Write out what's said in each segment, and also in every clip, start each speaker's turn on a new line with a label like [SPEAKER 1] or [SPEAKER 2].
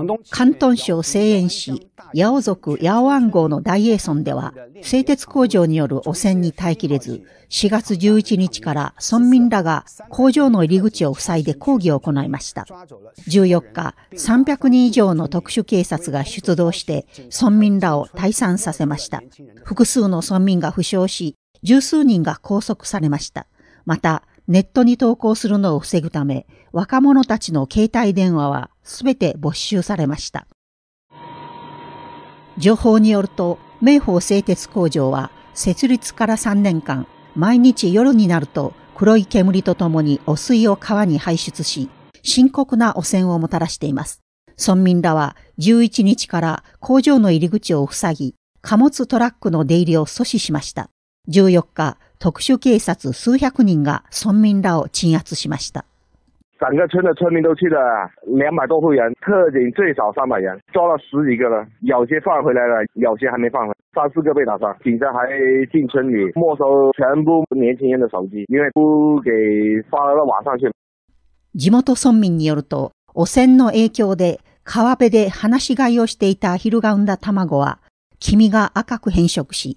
[SPEAKER 1] 広東省西園市、八尾族八尾湾号の大英村では、製鉄工場による汚染に耐えきれず、4月11日から村民らが工場の入り口を塞いで抗議を行いました。14日、300人以上の特殊警察が出動して、村民らを退散させました。複数の村民が負傷し、十数人が拘束されました。また、ネットに投稿するのを防ぐため、若者たちの携帯電話は全て没収されました。情報によると、明宝製鉄工場は設立から3年間、毎日夜になると黒い煙とともに汚水を川に排出し、深刻な汚染をもたらしています。村民らは11日から工場の入り口を塞ぎ、貨物トラックの出入りを阻止しました。14日、特殊警察数百人が村民らを鎮圧しました。
[SPEAKER 2] 整个村的村民都去了两百多户人，特警最少三百人，抓了十几个了，有些放回来了，有些还没放回来，三四个被打伤。警察还进村里没收全部年轻人的手机，因为不给发到网上去。
[SPEAKER 1] 地元村民によると、汚染の影響で川辺で放し飼いをしていたアヒルが産んだ卵は、黄身が赤く変色し、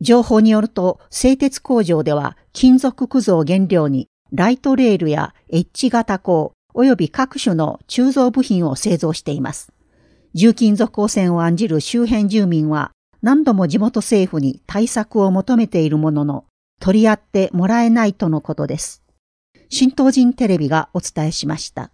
[SPEAKER 1] 情報によると、製鉄工場では金属くずを原料に、ライトレールやエッジ型鋼、及び各種の鋳造部品を製造しています。重金属汚染を案じる周辺住民は、何度も地元政府に対策を求めているものの、取り合ってもらえないとのことです。新東人テレビがお伝えしました。